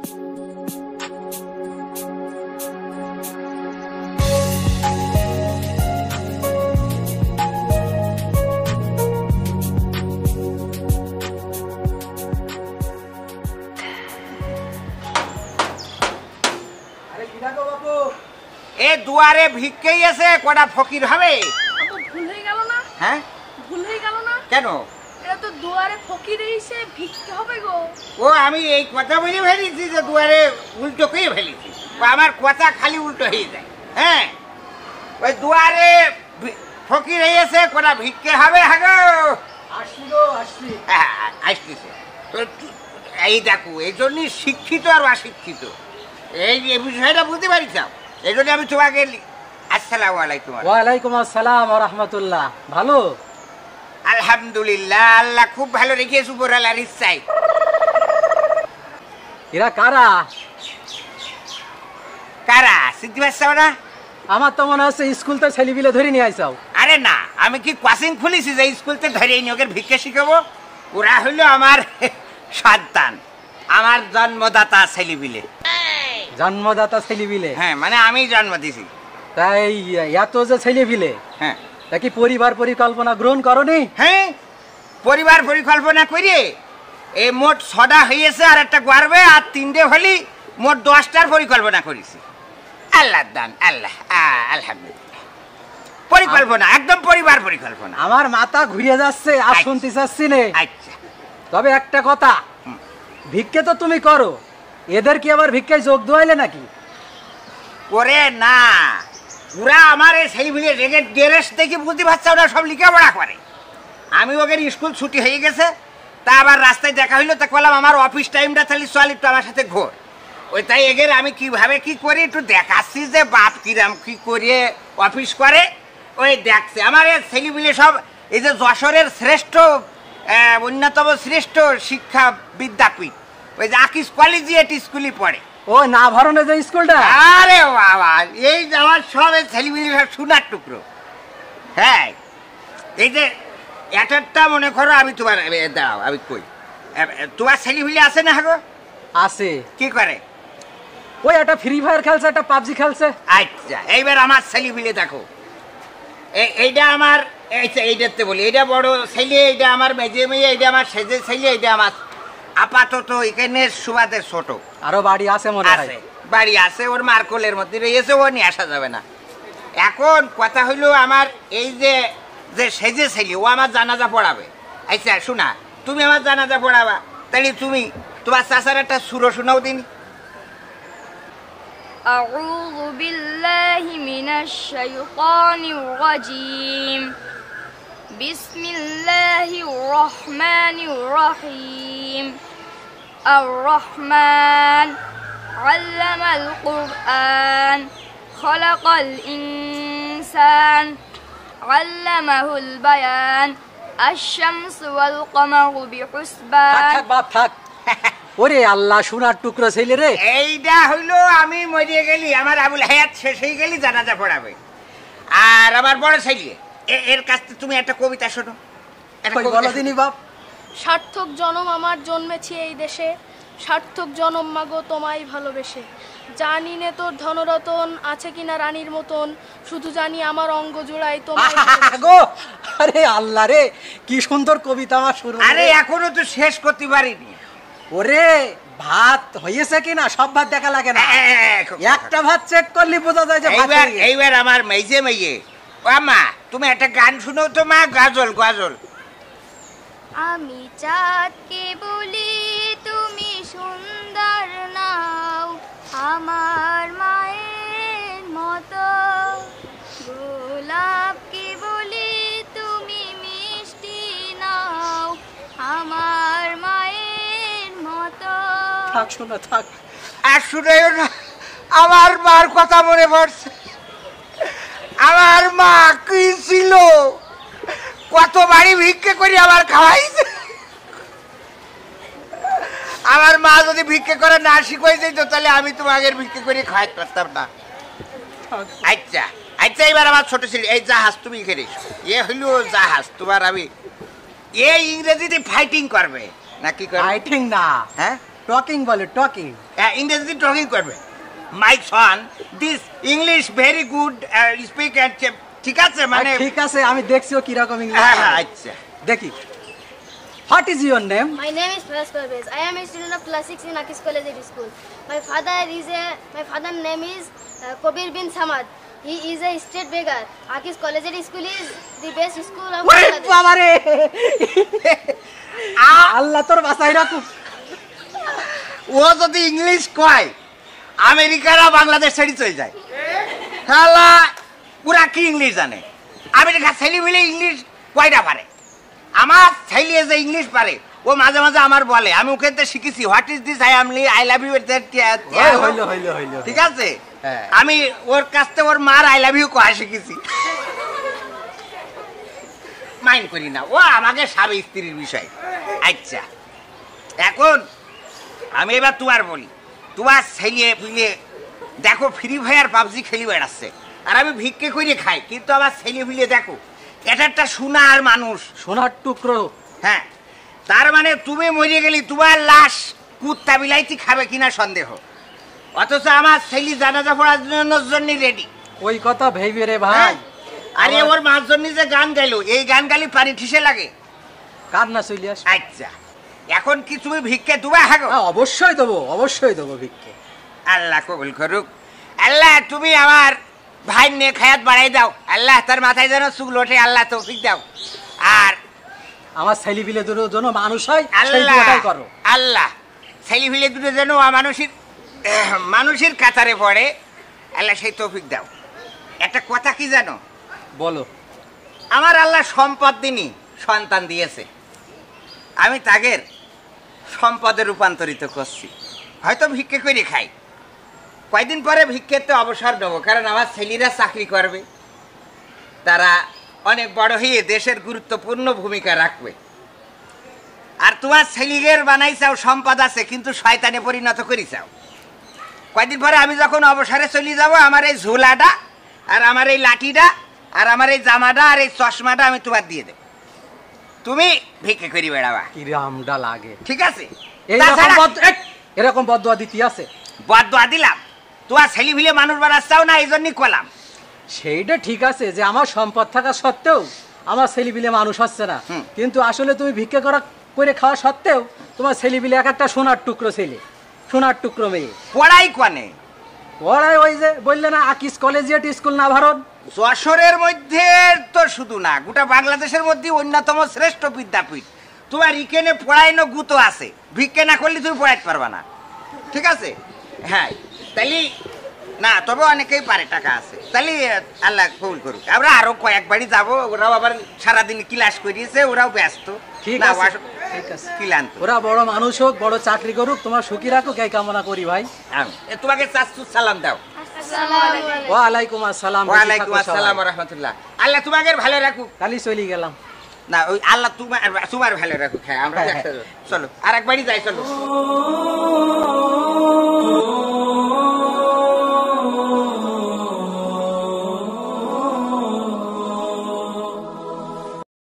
এ দুয়ারে ভিক্ষেই আছে কটা ফকির হবে ভুল হয়ে গেল না হ্যাঁ ভুল হয়ে গেল না কেন দুয়ারে ফকির এসে ভিক্ষে হবে গো ও আমি এই কথা বলে ফেলেছি যে দুয়ারে উল্টো করে ফেলেছি আমার কথা খালি উল্টো হয়ে যায় হ্যাঁ ওই দুয়ারে ফকির এসে কোনা ভিক্ষে হবে হাগো হ্যাঁ আসছি গো আসছি হ্যাঁ আসতেছে এই দেখো এই জন্যই শিক্ষিত আর অশিক্ষিত এই বিষয়টা বুঝতে পারিস এই জন্য আমি তোমাকে আসসালামু আলাইকুম ওয়ালাইকুম আসসালাম রাহমাতুল্লাহ ভালো আলহামদুলিল্লাহ আল্লাহ খুব ভালো রেখেছে উপর আল্লাহর ইচ্ছায় এরা কারা কারা শিখতে পারছাও না আমার তো মনে হচ্ছে স্কুল তো বিলে ধরে নিয়ে আইসাও আরে না আমি কি কোচিং খুলেছি যে স্কুলতে ধরে নিয়ে ওকে ভিক্ষে শিখাবো ওরা হলো আমার সন্তান আমার জন্মদাতা বিলে জন্মদাতা বিলে হ্যাঁ মানে আমি জন্ম দিছি তাই এত যে বিলে হ্যাঁ তা কি পরিবার পরিকল্পনা গ্রহণ করনি হ্যাঁ পরিবার পরিকল্পনা করে এ মোট ছটা হয়েছে আর একটা গর্বে আর তিনটে হলি মোট দশটার পরিকল্পনা করেছি আল্লাহ দান আল্লাহ আলহামদুলিল্লাহ পরিকল্পনা একদম পরিবার পরিকল্পনা আমার মাথা ঘুরে যাচ্ছে আর আচ্ছা। শুনতে চাচ্ছি নে আচ্ছা তবে একটা কথা ভিক্ষে তো তুমি করো এদের কি আবার ভিক্ষায় যোগ দোয়াইলে নাকি ওরে না ওরা আমার এই ভিড়ে রেগে ড্রেস দেখি বুঝতে পারছে ওরা সব পড়া করে আমি ওদের স্কুল ছুটি হয়ে গেছে তা আবার রাস্তায় দেখা হইলো তা বললাম আমার অফিস টাইমটা তাহলে চল একটু আমার সাথে ঘোর ওই তাই এগের আমি কিভাবে কি করি একটু দেখাচ্ছি যে বাপ কিরাম কি করে অফিস করে ওই দেখছে আমার এই মিলে সব এই যে যশোরের শ্রেষ্ঠ অন্যতম শ্রেষ্ঠ শিক্ষা বিদ্যাপীঠ ওই যে আকিস কলেজিয়েট স্কুলই পড়ে ও না ভরনে যে স্কুলটা আরে বাবা এই আমার সবে ছেলেমেলি সব সোনার টুকরো হ্যাঁ এই যে এক একটা মনে করো আমি তোমার দাঁড়াও আমি কই তোমার ছেলেমেলি আছে না গো আছে কি করে ওই একটা ফ্রি ফায়ার খেলছে একটা পাবজি খেলছে আচ্ছা এইবার আমার ছেলেমেলি দেখো এইটা আমার এইটাতে বলি এইটা বড় ছেলে এইটা আমার মেজে মেয়ে এইটা আমার সেজে ছেলে এইটা আমার আপাতত এখানে সুবাদের ছোটো আরো বাড়ি আছে মনে হয় বাড়ি আছে ওর মার্কলের মধ্যে রয়েছে ও নিয়ে আসা যাবে না এখন কথা হইলো আমার এই যে যে সেজে ছেলে ও আমার জানাজা পড়াবে আচ্ছা শোনা তুমি আমার জানাজা পড়াবা তাহলে তুমি তোমার চাচার একটা সুর শোনাও দিন أعوذ بالله من الشيطان الرجيم بسم الله الرحمن الرحيم الرحمن علم القرآن خلق الإنسان علمه البيان الشمس والقمر بحسبان ওরে আল্লাহ সোনার টুকরো ছেলে রে এইটা হলো আমি মরিয়ে গেলি আমার আবুল হায়াত শেষ হয়ে গেলি জানাজা পড়াবে আর আমার বড় ছেলে এর কাছে তুমি একটা কবিতা শোনো একটা কবিতা দিনই বাপ সার্থক জনম আমার জন্মেছি এই দেশে সার্থক জনম মাগো তোমায় ভালোবেসে জানি নে তোর ধনরতন আছে কিনা রানীর মতন শুধু জানি আমার অঙ্গ জোড়ায় তোমার গো আরে আল্লাহ রে কি সুন্দর কবিতা আমার শুরু আরে এখনো তো শেষ করতে পারিনি ওরে ভাত হয়েছে কিনা সব ভাত দেখা লাগে না একটা ভাত চেক করলে বোঝা যায় যে এইবার এইবার আমার মেজে মেজে আমা তুমি একটা গান শুনো তো মা গাজল গাজল আমি চাঁদকে বলি তুমি সুন্দর নাও আমার মায়ের মতো গোলাপকে বলি তুমি মিষ্টি নাও আমার মায়ের মতো থাক শোনা থাক আর শুনেও না আমার মার কথা মনে পড়ছে আমার মা কি ছিল কত বাড়ি ভিক্ষে করি আবার খাওয়াইছে আমার মা যদি ভিক্ষে করে না শিখাই যেত তাহলে আমি তোমাকে ভিক্ষে করে খাওয়াই পারতাম না আচ্ছা আচ্ছা এবার আমার ছোট ছিল এই জাহাজ তুমি এখানে এ হইল জাহাজ তোমার আমি এ ইংরেজিতে ফাইটিং করবে না কি করবে ফাইটিং না হ্যাঁ টকিং বলে টকিং হ্যাঁ ইংরেজিতে টকিং করবে my son this English very good speak and ঠিক আছে মানে ঠিক আছে আমি দেখছি ও কি রকম ইংলিশ হ্যাঁ হ্যাঁ আচ্ছা দেখি what is your name my name is Prosper বেস I am a student of class 6 in Akis college at school my father is a my father name is Kabir bin Samad he is a state beggar Akis college at school is the best school of Bangladesh ওয়া মারে আল্লাহ তোর বাসাই রাখু ও যদি English কয় আমেরিকারা বাংলাদেশ ছেড়ে চলে যায় খালা হ্যাঁ। ওরা কি ইংলিশ জানে আমি দেখা ছেলে মিলে ইংলিশ কয়টা পারে আমার ছেলে যে ইংলিশ পারে ও মাঝে মাঝে আমার বলে আমি ওকে তো শিখেছি হোয়াট ইজ দিস আই লি আই লাভ ইউ ঠিক আছে হ্যাঁ। আমি ওর কাছ থেকে ওর মার আই লাভ ইউ কয়া শিখেছি মাইন করি না ও আমাকে স্বামী স্ত্রীর বিষয় আচ্ছা এখন আমি এবার তোমার বলি তোমার ছেলে দেখো ফ্রি ফায়ার পাবজি খেলি বেড়াচ্ছে আর আমি ভিক্ষে করে খাই কিন্তু আমার ছেলে ফুলে দেখো এটা একটা সোনা আর মানুষ সোনার টুকরো হ্যাঁ তার মানে তুমি মরে গেলি তোমার লাশ কুত্তা বিলাইতি খাবে কিনা সন্দেহ অথচ আমার ছেলে জানাজা পড়ার জন্য রেডি ওই কথা ভেবে রে ভাই হ্যাঁ? আরে ওর মার জন্য যে গান গাইলো এই গান গালি পানি ঠিসে লাগে কান্না না চলিয়াস আচ্ছা এখন কি তুমি ভিক্ষে দুবা হাগো হ্যাঁ, অবশ্যই দেবো অবশ্যই দেবো ভিক্ষে আল্লাহ কবুল করুক আল্লাহ তুমি আমার ভাই নিয়ে খায়াত বাড়াই দাও আল্লাহ তার মাথায় যেন সুখ লোটে আল্লাহ তৌফিক দাও আর আমার ছেলে পিলে দুটো যেন মানুষ হয় আল্লাহ করো আল্লাহ ছেলে পিলে দুটো যেন মানুষের মানুষের কাতারে পড়ে আল্লাহ সেই তৌফিক দাও একটা কথা কি জানো বলো আমার আল্লাহ সম্পদ দিনই সন্তান দিয়েছে আমি তাগের সম্পদে রূপান্তরিত করছি হয়তো ভিক্ষে করে খাই কয়দিন পরে ভিক্ষেতে অবসর নেব কারণ আমার ছেলেরা চাকরি করবে তারা অনেক বড় হয়ে দেশের গুরুত্বপূর্ণ ভূমিকা রাখবে আর তোমার ছেলিগের বানাই চাও সম্পদ আছে কিন্তু শয়তানে পরিণত করি চাও কয়দিন পরে আমি যখন অবসরে চলে যাব আমার এই ঝোলাটা আর আমার এই লাঠিটা আর আমার এই জামাটা আর এই চশমাটা আমি তোমার দিয়ে দেব তুমি ভিক্ষে করি বেড়াবা কিরামটা লাগে ঠিক আছে এরকম বদ্ধ এরকম বদুয়া দিতে আছে বদুয়া দিলাম তোমার ছেলে ভিলে মানুষ বাড়াস চাও না এই জন্যই কলাম সেইটা ঠিক আছে যে আমার সম্পদ থাকা সত্ত্বেও আমার ছেলেপিলে মানুষ হচ্ছে না কিন্তু আসলে তুমি ভিক্ষা করা করে খাওয়া সত্ত্বেও তোমার ছেলেপিলে এক একটা সোনার টুকরো ছেলে সোনার টুকরো মেয়ে পড়াই কনে পড়াই ওই যে বললে না আকিস কলেজিয়েট স্কুল না ভারত যশোরের মধ্যে তো শুধু না গোটা বাংলাদেশের মধ্যে অন্যতম শ্রেষ্ঠ বিদ্যাপীঠ তোমার ইকেনে পড়াইনো গুতো আছে ভিক্ষে না করলে তুমি পড়াইতে পারবা না ঠিক আছে হ্যাঁ তাহলে না তবে অনেকেই পারে টাকা আছে তাহলে আল্লাহ ফুল করুক আমরা আরো কয়েক বাড়ি যাবো ওরাও আবার সারাদিন ক্লাস করিয়েছে ওরাও ব্যস্ত ওরা বড় মানুষ হোক বড় চাকরি করুক তোমার সুখী রাখুক এই কামনা করি ভাই তোমাকে চাচু সালাম দাও ওয়ালাইকুম আসসালাম ওয়ালাইকুম আসসালাম রহমতুল্লাহ আল্লাহ তোমাকে ভালো রাখুক খালি চলে গেলাম না ওই আল্লাহ তোমার তোমার ভালো রাখুক হ্যাঁ আমরা চলো আর একবারই যাই চলো